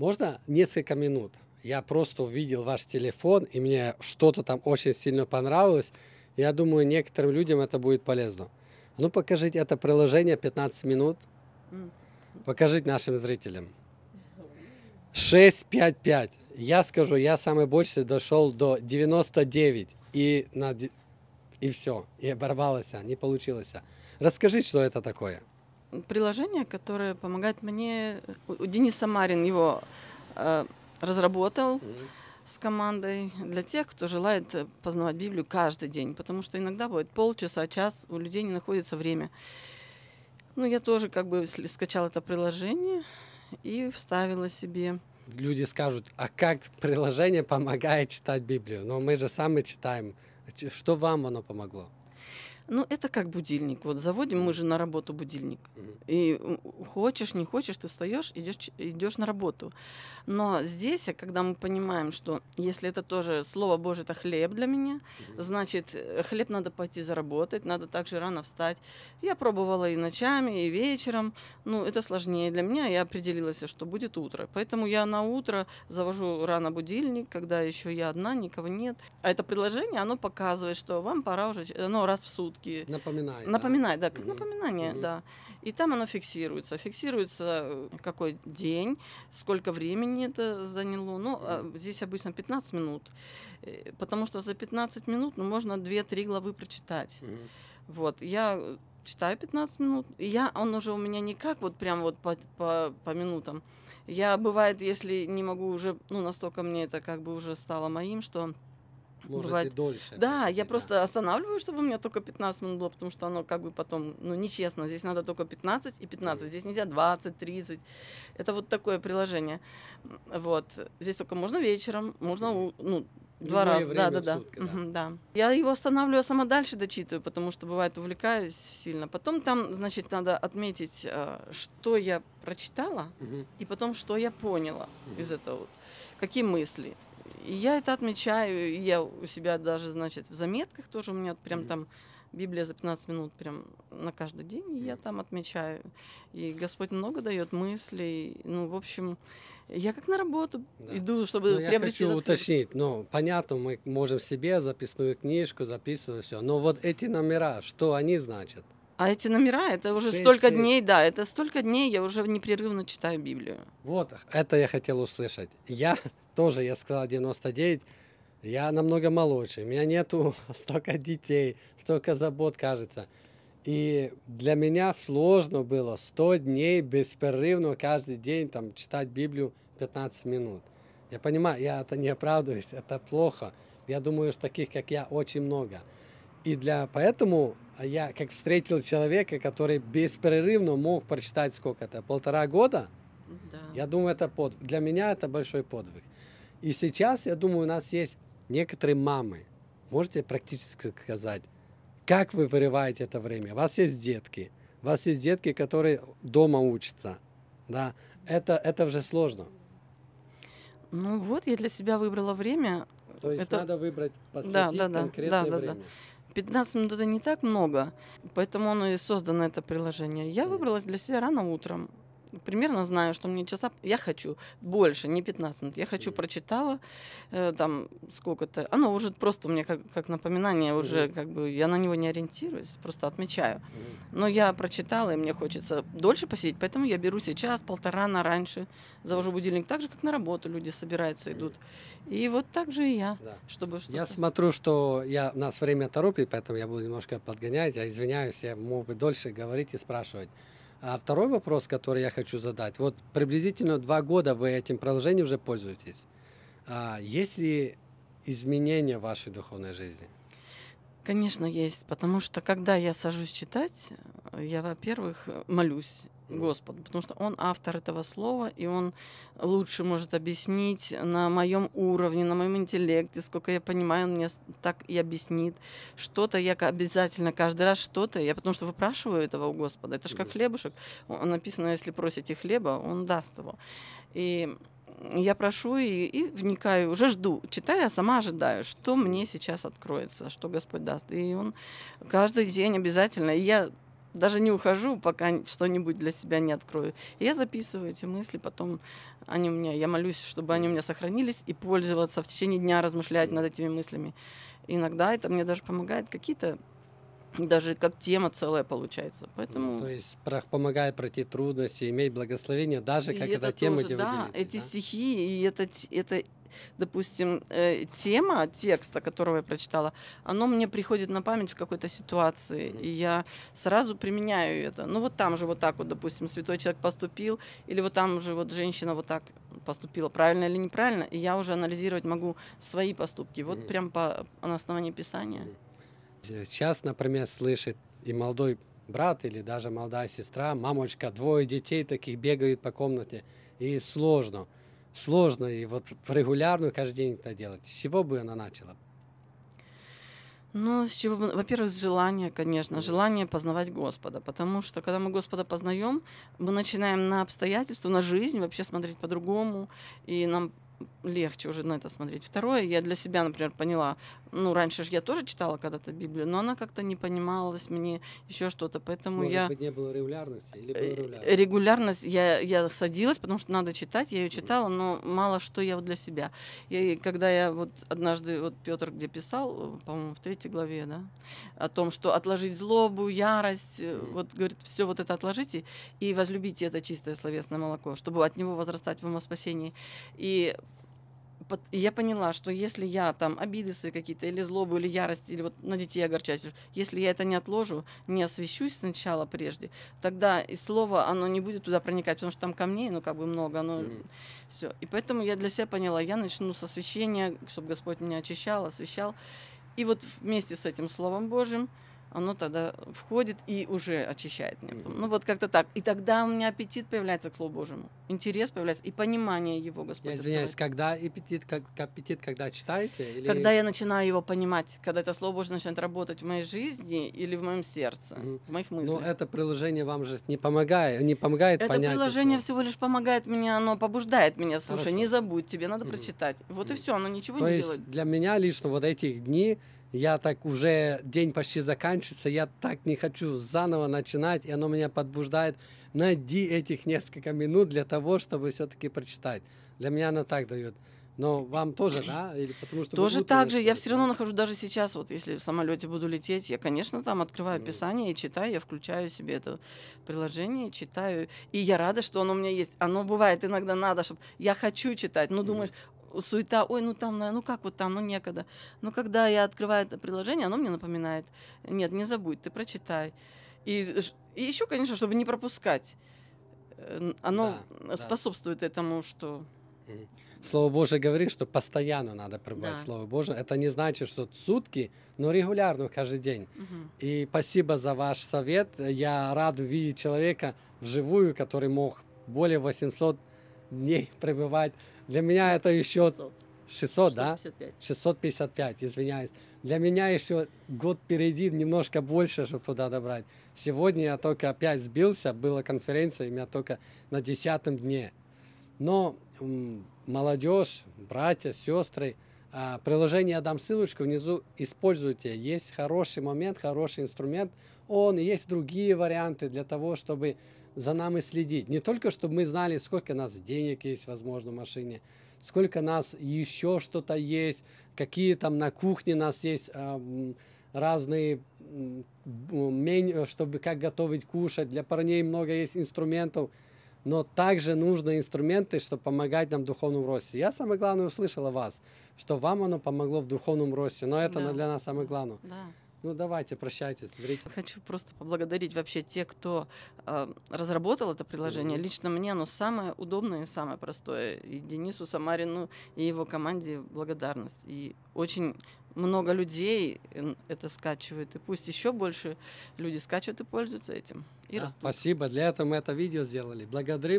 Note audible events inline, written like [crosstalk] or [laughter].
Можно несколько минут? Я просто увидел ваш телефон, и мне что-то там очень сильно понравилось. Я думаю, некоторым людям это будет полезно. ну, покажите это приложение 15 минут. Покажите нашим зрителям. 655. Я скажу, я самый больше дошел до 99 и на и все, и оборвалось, а не получилось. Расскажи, что это такое приложение, которое помогает мне. Э, Денис Самарин его э, разработал mm-hmm. с командой для тех, кто желает э, познавать Библию каждый день, потому что иногда будет полчаса, час, у людей не находится время. Ну, я тоже как бы скачала это приложение и вставила себе. Люди скажут, а как приложение помогает читать Библию? Но мы же сами читаем. Что вам оно помогло? Ну, это как будильник. Вот заводим мы же на работу будильник. И хочешь, не хочешь, ты встаешь, идешь, идешь на работу. Но здесь, а, когда мы понимаем, что если это тоже Слово Божье, это хлеб для меня, значит, э, хлеб надо пойти заработать, надо также рано встать. Я пробовала и ночами, и вечером. Ну, это сложнее для меня. Я определилась, что будет утро. Поэтому я на утро завожу рано будильник, когда еще я одна, никого нет. А это предложение, оно показывает, что вам пора уже, ну, раз в сутки все-таки напоминает, напоминает, да, да как mm-hmm. напоминание, mm-hmm. да. И там оно фиксируется, фиксируется э, какой день, сколько времени это заняло. Ну, mm-hmm. здесь обычно 15 минут, э, потому что за 15 минут ну, можно 2-3 главы прочитать. Mm-hmm. Вот, я э, читаю 15 минут, и я, он уже у меня никак вот прям вот по, по, по минутам. Я бывает, если не могу уже, ну, настолько мне это как бы уже стало моим, что может, бывает. И дольше. Да, я просто останавливаю, чтобы у меня только 15 минут было, потому что оно как бы потом, ну, нечестно. Здесь надо только 15 и 15. Здесь нельзя 20, 30. Это вот такое приложение. Вот. Здесь только можно вечером, можно, ну, Два раза, да, да, да. Сутки, да. Угу, да. Я его останавливаю, а сама дальше дочитываю, потому что бывает увлекаюсь сильно. Потом там, значит, надо отметить, э, что я прочитала угу. и потом, что я поняла угу. из этого, какие мысли я это отмечаю, я у себя даже, значит, в заметках тоже у меня прям там Библия за 15 минут прям на каждый день, и я там отмечаю. И Господь много дает мыслей. Ну, в общем, я как на работу да. иду, чтобы но ну, приобрести... Я хочу уточнить, но ну, понятно, мы можем себе записную книжку записывать все, но вот эти номера, что они значат? А эти номера, это уже 6, столько 6. дней, да, это столько дней, я уже непрерывно читаю Библию. Вот, это я хотел услышать. Я [laughs] тоже, я сказал 99, я намного моложе, у меня нету [laughs] столько детей, столько забот, кажется. И для меня сложно было 100 дней беспрерывно каждый день там читать Библию 15 минут. Я понимаю, я это не оправдываюсь, это плохо. Я думаю, что таких, как я, очень много. И для поэтому а, я как встретил человека, который беспрерывно мог прочитать сколько то полтора года, да. я думаю, это под Для меня это большой подвиг. И сейчас, я думаю, у нас есть некоторые мамы, можете практически сказать, как вы вырываете это время? У вас есть детки, у вас есть детки, которые дома учатся, да, это, это уже сложно. Ну вот, я для себя выбрала время. То есть это... надо выбрать посвятить да, да, конкретное да, да, время. Да. 15 минут это не так много, поэтому оно и создано это приложение. Я выбралась для себя рано утром примерно знаю, что мне часа... Я хочу больше, не 15 минут. Я хочу, прочитала э, там сколько-то. Оно уже просто мне как, как напоминание уже как бы... Я на него не ориентируюсь, просто отмечаю. Но я прочитала, и мне хочется дольше посидеть, поэтому я беру сейчас полтора на раньше, завожу будильник так же, как на работу люди собираются, идут. И вот так же и я, да. чтобы что -то... Я смотрю, что я... нас время торопит, поэтому я буду немножко подгонять. Я извиняюсь, я мог бы дольше говорить и спрашивать. А второй вопрос, который я хочу задать. Вот приблизительно два года вы этим продолжением уже пользуетесь. А есть ли изменения в вашей духовной жизни? Конечно, есть, потому что когда я сажусь читать, э, я, во-первых, э, молюсь Господу, потому что Он автор этого слова, и Он лучше может объяснить на моем уровне, на моем интеллекте, сколько я понимаю, он мне так и объяснит. Что-то я обязательно каждый раз что-то, я потому что выпрашиваю этого у Господа. Это же как хлебушек. написано, если просите хлеба, Он даст его. И я прошу и, и вникаю, уже жду, читаю, а сама ожидаю, что мне сейчас откроется, что Господь даст. И он каждый день обязательно. И я даже не ухожу, пока что-нибудь для себя не открою. И я записываю эти мысли, потом они у меня, я молюсь, чтобы они у меня сохранились и пользоваться в течение дня, размышлять над этими мыслями. И иногда это мне даже помогает какие-то даже как тема целая получается. Поэтому... Ну, то есть помогает пройти трудности, иметь благословение, даже и как эта тема, где да, эти да? стихи и это, это допустим, э, тема текста, которого я прочитала, оно мне приходит на память в какой-то ситуации, mm-hmm. и я сразу применяю это. Ну вот там же вот так вот, допустим, святой человек поступил, или вот там же вот женщина вот так поступила, правильно или неправильно, и я уже анализировать могу свои поступки, вот mm-hmm. прям по, на основании Писания. Mm-hmm. Сейчас, например, слышит и молодой брат или даже молодая сестра, мамочка, двое детей таких бегают по комнате, и сложно, сложно, и вот регулярно каждый день это делать. С чего бы она начала? Ну, с чего, во-первых, с желания, конечно, желание познавать Господа, потому что когда мы Господа познаем, мы начинаем на обстоятельства, на жизнь вообще смотреть по-другому, и нам легче уже на это смотреть. Второе, я для себя, например, поняла, ну, раньше же я тоже читала когда-то Библию, но она как-то не понималась мне еще что-то, поэтому Может я... Быть, не было регулярности? Или была э, регулярность? я, я садилась, потому что надо читать, я ее читала, но мало что я вот для себя. И когда я вот однажды, вот Петр где писал, по-моему, в третьей главе, да, о том, что отложить злобу, ярость, э, вот говорит, все вот это отложите и возлюбите это чистое словесное молоко, чтобы от него возрастать в умоспасении. И я поняла, что если я там обиды свои какие-то, или злобу, или ярость, или вот на детей огорчаюсь, если я это не отложу, не освещусь сначала прежде, тогда и слово, оно не будет туда проникать, потому что там камней, ну, как бы много, ну, mm. все. И поэтому я для себя поняла, я начну с освящения, чтобы Господь меня очищал, освещал. И вот вместе с этим Словом Божьим оно тогда входит и уже очищает меня. Потом. Ну вот как-то так. И тогда у меня аппетит появляется к Слову Божьему, интерес появляется и понимание его, Господи. Я извиняюсь, открывает. когда аппетит, как, аппетит, когда читаете? Или... Когда я начинаю его понимать, когда это Слово Божье начинает работать в моей жизни или в моем сердце, mm-hmm. в моих ну, мыслях. Но это приложение вам же не помогает, не помогает это понять. Это приложение что... всего лишь помогает мне, оно побуждает меня. Слушай, Хорошо. не забудь, тебе надо mm-hmm. прочитать. Вот mm-hmm. и все, оно ничего То не есть делает. для меня лично вот этих дней я так уже день почти заканчивается, я так не хочу заново начинать, и оно меня подбуждает. Найди этих несколько минут для того, чтобы все-таки прочитать. Для меня оно так дает. Но вам тоже, да? Или потому что тоже так же. Я все равно нахожу даже сейчас, вот если в самолете буду лететь, я, конечно, там открываю описание и читаю, я включаю себе это приложение, читаю. И я рада, что оно у меня есть. Оно бывает иногда надо, чтобы я хочу читать, но думаешь, суета, ой, ну там, ну как вот там, ну некогда. Но когда я открываю это приложение, оно мне напоминает, нет, не забудь, ты прочитай. И, и еще, конечно, чтобы не пропускать, э, оно да, способствует да. этому, что... Слово Боже говорит, что постоянно надо пребывать да. Слово Боже. Это не значит, что сутки, но регулярно каждый день. Угу. И спасибо за ваш совет. Я рад видеть человека вживую, который мог более 800 дней пребывать для меня это еще 600, 655. да? 655, извиняюсь. Для меня еще год впереди, немножко больше, чтобы туда добрать. Сегодня я только опять сбился, была конференция, у меня только на десятом дне. Но молодежь, братья, сестры, а, приложение я дам ссылочку внизу, используйте. Есть хороший момент, хороший инструмент. Он, есть другие варианты для того, чтобы за нами следить. Не только, чтобы мы знали, сколько у нас денег есть, возможно, в машине, сколько у нас еще что-то есть, какие там на кухне у нас есть а, э, разные меню, чтобы как готовить, кушать. Для парней много есть инструментов, но также нужны инструменты, чтобы помогать нам в духовном росте. Я самое главное услышала вас, что вам оно помогло в духовном росте, но это да. для нас самое главное. Да. Ну давайте, прощайтесь. Смотрите. Хочу просто поблагодарить вообще тех, кто э, разработал это приложение. Mm-hmm. Лично мне оно самое удобное и самое простое. И Денису Самарину и его команде благодарность. И очень много людей это скачивает. И пусть еще больше люди скачивают и пользуются этим. И да, растут. Спасибо. Для этого мы это видео сделали. Благодарим.